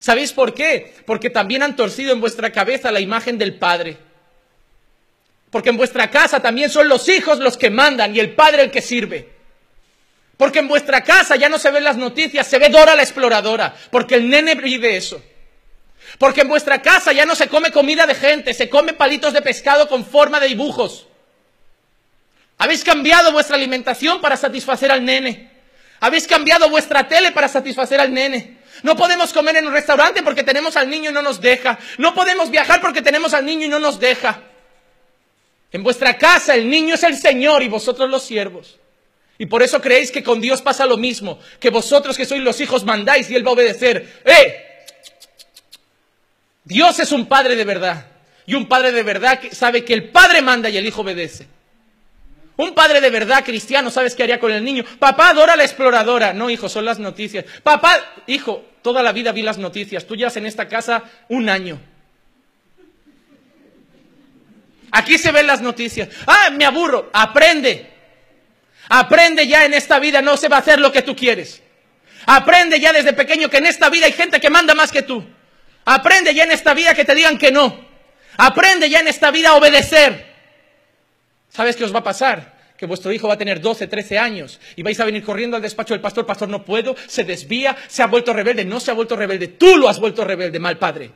¿Sabéis por qué? Porque también han torcido en vuestra cabeza la imagen del Padre. Porque en vuestra casa también son los hijos los que mandan y el Padre el que sirve. Porque en vuestra casa ya no se ven las noticias, se ve Dora la exploradora, porque el nene vive eso. Porque en vuestra casa ya no se come comida de gente, se come palitos de pescado con forma de dibujos. Habéis cambiado vuestra alimentación para satisfacer al nene. Habéis cambiado vuestra tele para satisfacer al nene. No podemos comer en un restaurante porque tenemos al niño y no nos deja. No podemos viajar porque tenemos al niño y no nos deja. En vuestra casa el niño es el Señor y vosotros los siervos. Y por eso creéis que con Dios pasa lo mismo, que vosotros que sois los hijos mandáis y Él va a obedecer. ¡Eh! Dios es un padre de verdad. Y un padre de verdad sabe que el padre manda y el hijo obedece. Un padre de verdad cristiano, ¿sabes qué haría con el niño? Papá adora la exploradora. No, hijo, son las noticias. Papá, hijo, toda la vida vi las noticias, tú llevas en esta casa un año. Aquí se ven las noticias. Ah, me aburro, aprende. Aprende ya en esta vida, no se va a hacer lo que tú quieres. Aprende ya desde pequeño que en esta vida hay gente que manda más que tú. Aprende ya en esta vida que te digan que no. Aprende ya en esta vida a obedecer. ¿Sabes qué os va a pasar? que vuestro hijo va a tener 12, 13 años y vais a venir corriendo al despacho del pastor, pastor no puedo, se desvía, se ha vuelto rebelde, no se ha vuelto rebelde, tú lo has vuelto rebelde, mal padre.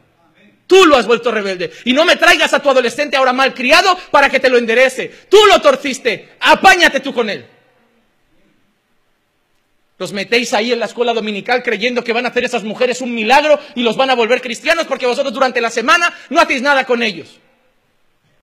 Tú lo has vuelto rebelde. Y no me traigas a tu adolescente ahora mal criado para que te lo enderece. Tú lo torciste. Apáñate tú con él. Los metéis ahí en la escuela dominical creyendo que van a hacer esas mujeres un milagro y los van a volver cristianos porque vosotros durante la semana no hacéis nada con ellos.